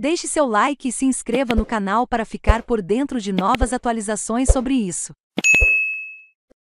Deixe seu like e se inscreva no canal para ficar por dentro de novas atualizações sobre isso.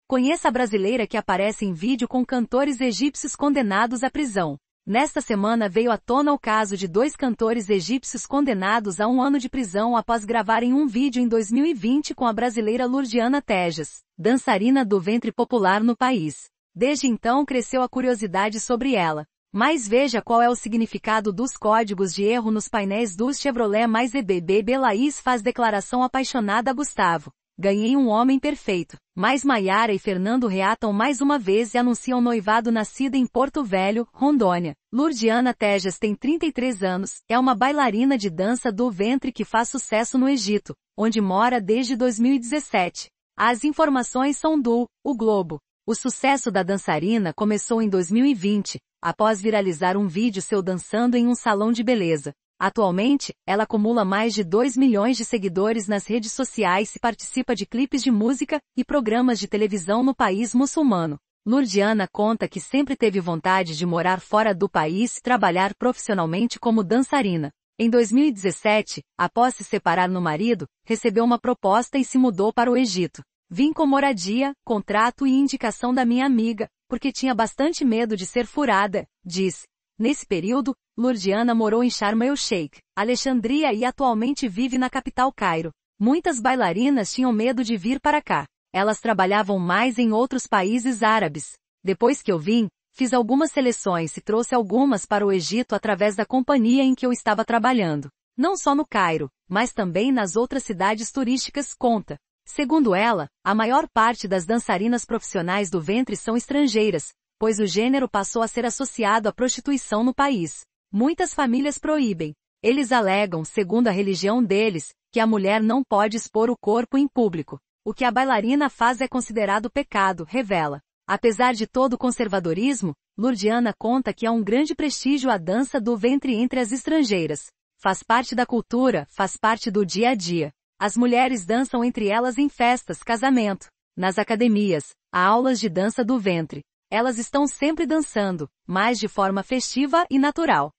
Conheça a brasileira que aparece em vídeo com cantores egípcios condenados à prisão. Nesta semana veio à tona o caso de dois cantores egípcios condenados a um ano de prisão após gravarem um vídeo em 2020 com a brasileira Lurdiana Tejas, dançarina do ventre popular no país. Desde então cresceu a curiosidade sobre ela, mas veja qual é o significado dos códigos de erro nos painéis dos Chevrolet mais EBB Belaís faz declaração apaixonada a Gustavo. Ganhei um homem perfeito. Mas Maiara e Fernando reatam mais uma vez e anunciam noivado nascida em Porto Velho, Rondônia. Lurdiana Tejas tem 33 anos, é uma bailarina de dança do ventre que faz sucesso no Egito, onde mora desde 2017. As informações são do O Globo. O sucesso da dançarina começou em 2020, após viralizar um vídeo seu dançando em um salão de beleza. Atualmente, ela acumula mais de 2 milhões de seguidores nas redes sociais e participa de clipes de música e programas de televisão no país muçulmano. Lurdiana conta que sempre teve vontade de morar fora do país e trabalhar profissionalmente como dançarina. Em 2017, após se separar no marido, recebeu uma proposta e se mudou para o Egito. Vim com moradia, contrato e indicação da minha amiga, porque tinha bastante medo de ser furada, diz. Nesse período, Lurdiana morou em Sharm el-Sheikh, Alexandria e atualmente vive na capital Cairo. Muitas bailarinas tinham medo de vir para cá. Elas trabalhavam mais em outros países árabes. Depois que eu vim, fiz algumas seleções e trouxe algumas para o Egito através da companhia em que eu estava trabalhando. Não só no Cairo, mas também nas outras cidades turísticas, conta. Segundo ela, a maior parte das dançarinas profissionais do ventre são estrangeiras, pois o gênero passou a ser associado à prostituição no país. Muitas famílias proíbem. Eles alegam, segundo a religião deles, que a mulher não pode expor o corpo em público. O que a bailarina faz é considerado pecado, revela. Apesar de todo o conservadorismo, Lurdiana conta que há um grande prestígio à dança do ventre entre as estrangeiras. Faz parte da cultura, faz parte do dia a dia. As mulheres dançam entre elas em festas, casamento, nas academias, há aulas de dança do ventre. Elas estão sempre dançando, mas de forma festiva e natural.